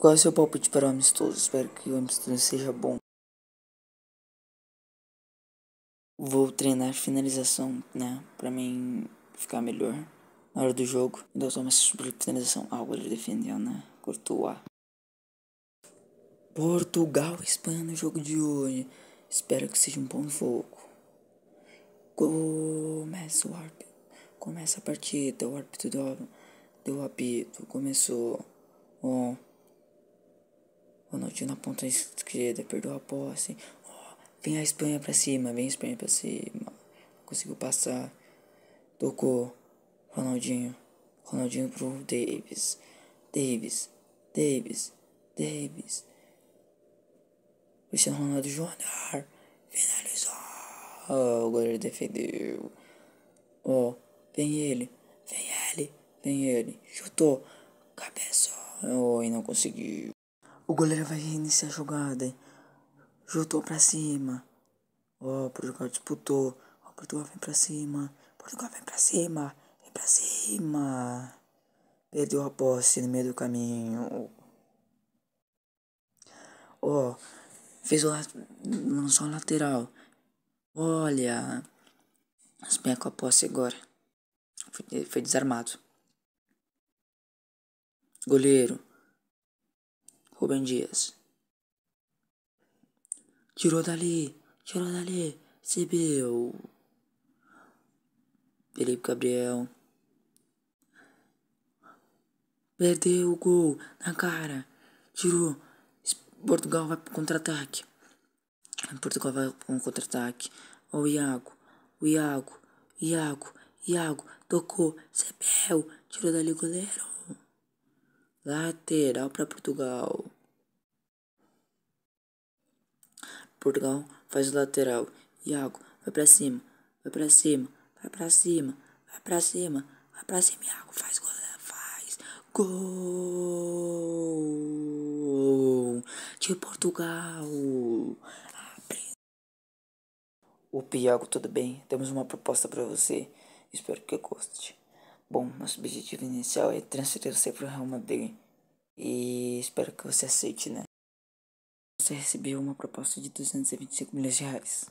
Qual é o seu palpite para o amistoso? Espero que o amistoso seja bom. Vou treinar finalização, né? Pra mim ficar melhor na hora do jogo. Então uma essa finalização. Ah, ele defendeu, né? Cortou A. Portugal e Espanha no jogo de hoje. Espero que seja um bom fogo. Começa o árbitro. Começa a partida. O árbitro deu, deu o apito. Começou. Oh. Ronaldinho na ponta esquerda, perdeu a posse. Oh, vem a Espanha pra cima, vem a Espanha pra cima. Conseguiu passar. Tocou. Ronaldinho. Ronaldinho pro Davis. Davis. Davis. Davis. Cristiano Ronaldo Júnior. Finalizou. Oh, o goleiro defendeu. Ó, oh, vem ele. Vem ele. Vem ele. Chutou. Cabeça. Oh, e não conseguiu. O goleiro vai reiniciar a jogada. Jutou pra cima. Ó, oh, Portugal disputou. Ó, oh, Portugal vem pra cima. Portugal vem pra cima. Vem pra cima. Perdeu a posse no meio do caminho. Ó, oh, fez o lançou a lateral. Olha. Mas bem com a posse agora. Foi, foi desarmado. Goleiro. Rubem Dias. Tirou dali, tirou dali, recebeu. Felipe Gabriel. Perdeu o gol na cara. Tirou. Portugal vai pro contra-ataque. Portugal vai pro contra-ataque. Ó o Iago. O Iago. Iago. Iago. Tocou. Sebel. Tirou dali o goleiro. Lateral para Portugal. Portugal faz o lateral. Iago, vai para cima, vai para cima, vai para cima, vai para cima, vai para cima. Iago, faz gol, faz gol de Portugal. O Iago, tudo bem? Temos uma proposta para você. Espero que goste. Bom, nosso objetivo inicial é transferir você para o Real Madrid. E espero que você aceite, né? você recebeu uma proposta de 225 milhões de reais.